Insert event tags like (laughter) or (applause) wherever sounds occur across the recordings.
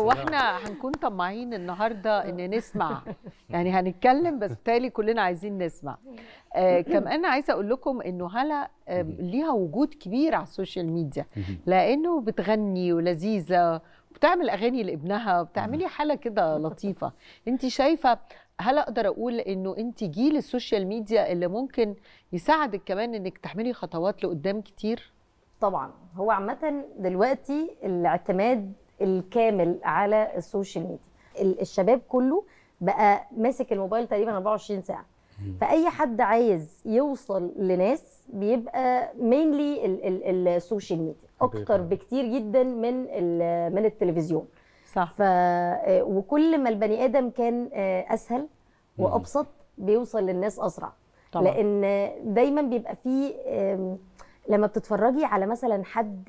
هو احنا هنكون طماعين النهارده (laughs) ان نسمع يعني هنتكلم بس بالتالي كلنا عايزين نسمع آه (laughs) كمان عايزه اقول لكم انه هلا آه ليها وجود كبير على السوشيال ميديا لانه بتغني ولذيذه بتعمل اغاني لابنها بتعملي حاله كده لطيفه انت شايفه هل اقدر اقول انه انت جيل السوشيال ميديا اللي ممكن يساعدك كمان انك تحملي خطوات لقدام كتير طبعا هو عامه دلوقتي الاعتماد الكامل على السوشيال ميديا الشباب كله بقى ماسك الموبايل تقريبا 24 ساعه فاي حد عايز يوصل لناس بيبقى مينلي السوشيال ميديا اكتر بكتير جدا من من التلفزيون صح ف آه، وكل ما البني ادم كان آه، اسهل وابسط بيوصل للناس اسرع طبعا. لان دايما بيبقى فيه لما بتتفرجي على مثلا حد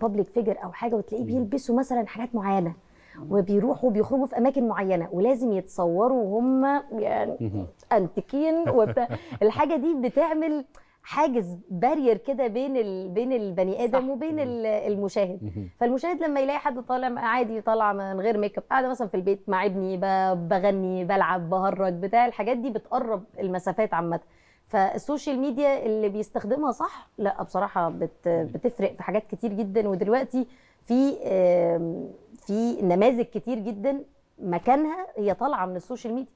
بابليك آه، فيجر او حاجه وتلاقيه بيلبسوا مثلا حاجات معينه وبيروحوا بيخرجوا في اماكن معينه ولازم يتصوروا وهم يعني انتكين (laughs) الحاجه دي بتعمل حاجز بارير كده بين ال... بين البني ادم وبين المشاهد فالمشاهد لما يلاقي حد طالع عادي طالع من غير ميك اب قاعده مثلا في البيت مع ابني بغني بلعب بهرج بتاع الحاجات دي بتقرب المسافات عامه فالسوشيال ميديا اللي بيستخدمها صح لا بصراحه بت... بتفرق في حاجات كتير جدا ودلوقتي في في نماذج كتير جدا مكانها هي طالعه من السوشيال ميديا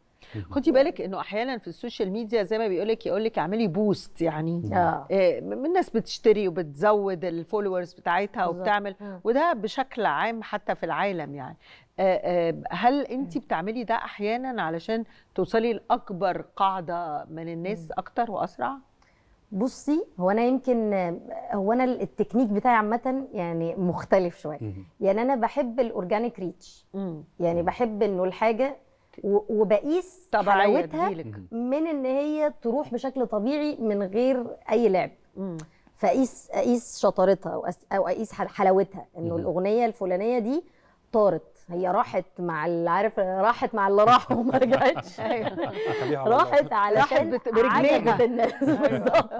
خدي بالك انه احيانا في السوشيال ميديا زي ما بيقول لك يقول لك اعملي بوست يعني آه, آه، الناس بتشتري وبتزود الفولورز بتاعتها وبتعمل آه. وده بشكل عام حتى في العالم يعني آه، هل انت بتعملي ده احيانا علشان توصلي لاكبر قاعده من الناس اكتر واسرع بصي هو انا يمكن هو انا التكنيك بتاعي عامه يعني مختلف شويه يعني انا بحب الاورجانيك ريتش يعني بحب انه الحاجه وبقيس حلاوتها من ان هي تروح بشكل طبيعي من غير اي لعب فاقيس اقيس شطارتها او اقيس حلاوتها انه الاغنيه الفلانيه دي طارت هي راحت مع عارف راحت مع اللي راحوا وما رجعتش (laughs) راحت علشان عجبت الناس (laughs) بالظبط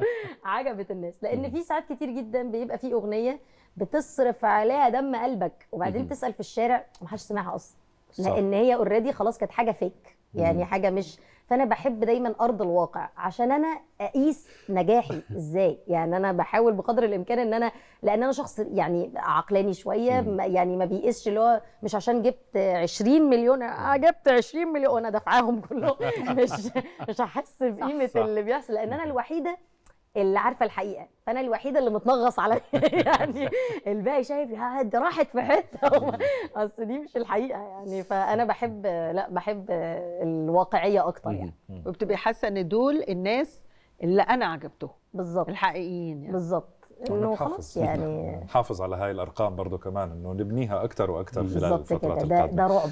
عجبت الناس لان في ساعات كتير جدا بيبقى في اغنيه بتصرف عليها دم قلبك وبعدين تسال في الشارع ما حدش سمعها اصلا لان هي اوريدي خلاص كانت حاجه فيك يعني حاجه مش فانا بحب دايما ارض الواقع عشان انا اقيس نجاحي (laughs) ازاي يعني انا بحاول بقدر الامكان ان انا لان انا شخص يعني عقلاني شويه يعني ما بيقيسش اللي هو مش عشان جبت 20 مليون اه جبت 20 مليون انا دافعاهم كلهم (laughs) مش مش هحس بقيمه اللي بيحصل لان انا الوحيده اللي عارفه الحقيقه فانا الوحيده اللي متنغص على (laughs) يعني الباقي شايف دي راحت في حته (laughs) اصل دي مش الحقيقه يعني فانا بحب لا بحب الواقعيه اكتر يعني وبتبقي حاسه ان دول الناس اللي انا عجبتهم بالظبط الحقيقيين يعني. بالظبط انه خلاص يعني حافظ على هاي الارقام برضو كمان انه نبنيها اكثر واكثر خلال الفترات القادمه ده, ده رعب